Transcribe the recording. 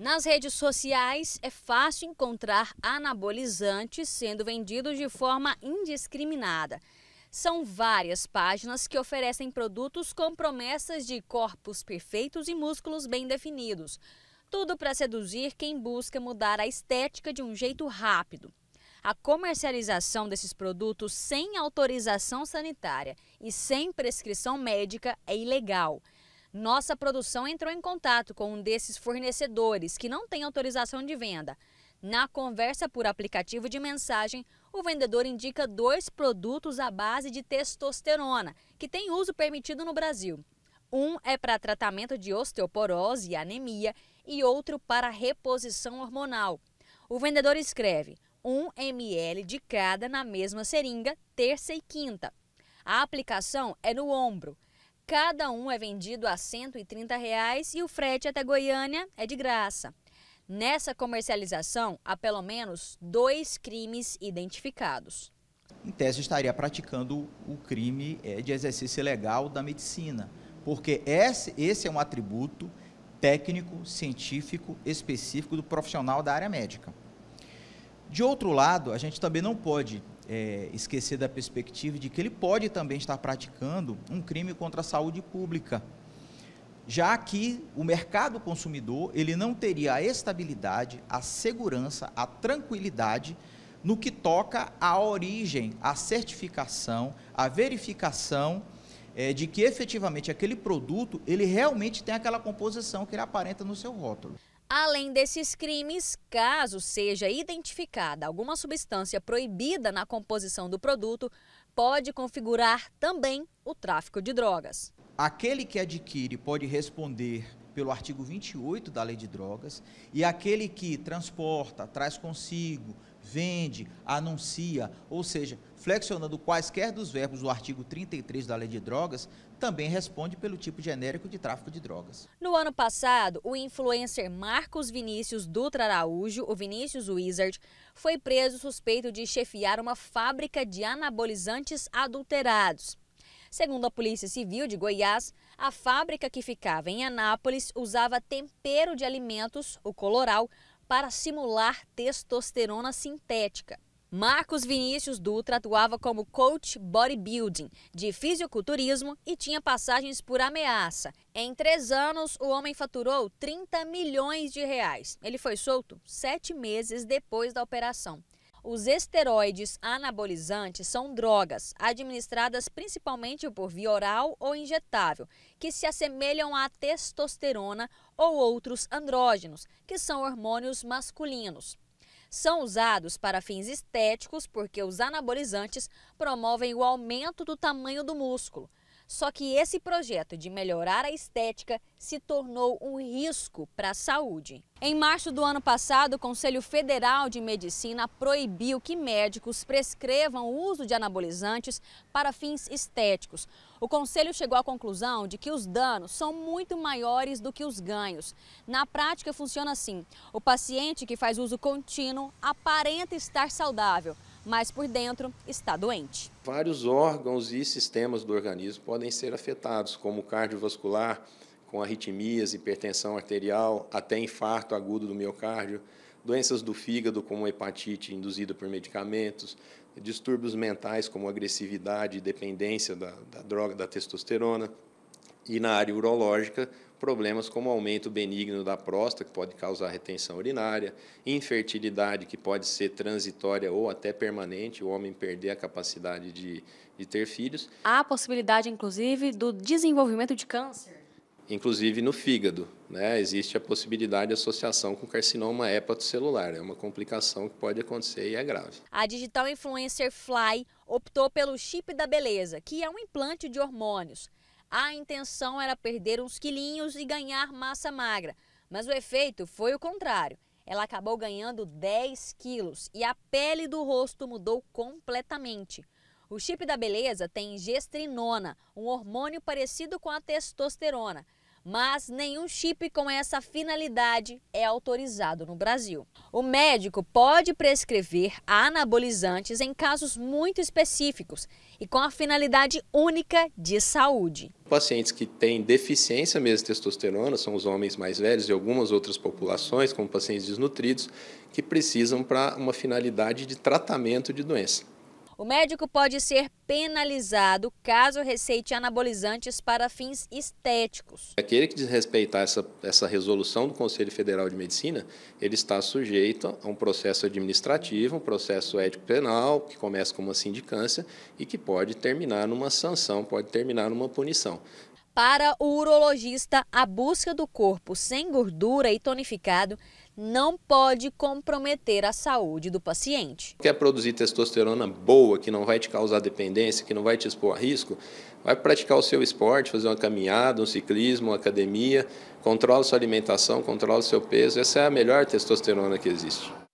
Nas redes sociais é fácil encontrar anabolizantes sendo vendidos de forma indiscriminada. São várias páginas que oferecem produtos com promessas de corpos perfeitos e músculos bem definidos. Tudo para seduzir quem busca mudar a estética de um jeito rápido. A comercialização desses produtos sem autorização sanitária e sem prescrição médica é ilegal nossa produção entrou em contato com um desses fornecedores que não tem autorização de venda. Na conversa por aplicativo de mensagem, o vendedor indica dois produtos à base de testosterona, que tem uso permitido no Brasil. Um é para tratamento de osteoporose e anemia e outro para reposição hormonal. O vendedor escreve 1 ml de cada na mesma seringa, terça e quinta. A aplicação é no ombro Cada um é vendido a R$ 130 reais e o frete até Goiânia é de graça. Nessa comercialização, há pelo menos dois crimes identificados. Em tese, estaria praticando o crime é, de exercício ilegal da medicina, porque esse é um atributo técnico, científico, específico do profissional da área médica. De outro lado, a gente também não pode é, esquecer da perspectiva de que ele pode também estar praticando um crime contra a saúde pública, já que o mercado consumidor ele não teria a estabilidade, a segurança, a tranquilidade no que toca à origem, à certificação, à verificação é, de que efetivamente aquele produto ele realmente tem aquela composição que ele aparenta no seu rótulo. Além desses crimes, caso seja identificada alguma substância proibida na composição do produto, pode configurar também o tráfico de drogas. Aquele que adquire pode responder pelo artigo 28 da Lei de Drogas e aquele que transporta, traz consigo, vende, anuncia, ou seja, flexionando quaisquer dos verbos do artigo 33 da Lei de Drogas, também responde pelo tipo genérico de tráfico de drogas. No ano passado, o influencer Marcos Vinícius Dutra Araújo, o Vinícius Wizard, foi preso suspeito de chefiar uma fábrica de anabolizantes adulterados. Segundo a Polícia Civil de Goiás, a fábrica que ficava em Anápolis usava tempero de alimentos, o coloral, para simular testosterona sintética. Marcos Vinícius Dutra atuava como coach bodybuilding, de fisiculturismo e tinha passagens por ameaça. Em três anos, o homem faturou 30 milhões de reais. Ele foi solto sete meses depois da operação. Os esteroides anabolizantes são drogas administradas principalmente por via oral ou injetável, que se assemelham à testosterona ou outros andrógenos, que são hormônios masculinos. São usados para fins estéticos porque os anabolizantes promovem o aumento do tamanho do músculo, só que esse projeto de melhorar a estética se tornou um risco para a saúde. Em março do ano passado, o Conselho Federal de Medicina proibiu que médicos prescrevam o uso de anabolizantes para fins estéticos. O Conselho chegou à conclusão de que os danos são muito maiores do que os ganhos. Na prática, funciona assim: o paciente que faz uso contínuo aparenta estar saudável mas por dentro está doente. Vários órgãos e sistemas do organismo podem ser afetados, como o cardiovascular, com arritmias, hipertensão arterial, até infarto agudo do miocárdio, doenças do fígado, como hepatite induzida por medicamentos, distúrbios mentais, como agressividade e dependência da, da droga, da testosterona, e na área urológica, problemas como aumento benigno da próstata, que pode causar retenção urinária, infertilidade, que pode ser transitória ou até permanente, o homem perder a capacidade de, de ter filhos. Há a possibilidade, inclusive, do desenvolvimento de câncer? Inclusive no fígado, né? existe a possibilidade de associação com carcinoma hepatocelular. É uma complicação que pode acontecer e é grave. A digital influencer Fly optou pelo chip da beleza, que é um implante de hormônios. A intenção era perder uns quilinhos e ganhar massa magra, mas o efeito foi o contrário. Ela acabou ganhando 10 quilos e a pele do rosto mudou completamente. O chip da beleza tem gestrinona, um hormônio parecido com a testosterona, mas nenhum chip com essa finalidade é autorizado no Brasil. O médico pode prescrever anabolizantes em casos muito específicos e com a finalidade única de saúde pacientes que têm deficiência mesmo de testosterona, são os homens mais velhos e algumas outras populações, como pacientes desnutridos, que precisam para uma finalidade de tratamento de doença. O médico pode ser penalizado caso receite anabolizantes para fins estéticos. Aquele que desrespeitar essa, essa resolução do Conselho Federal de Medicina, ele está sujeito a um processo administrativo, um processo ético-penal, que começa com uma sindicância e que pode terminar numa sanção, pode terminar numa punição. Para o urologista, a busca do corpo sem gordura e tonificado não pode comprometer a saúde do paciente. Quer produzir testosterona boa, que não vai te causar dependência, que não vai te expor a risco? Vai praticar o seu esporte, fazer uma caminhada, um ciclismo, uma academia, controla sua alimentação, controla seu peso. Essa é a melhor testosterona que existe.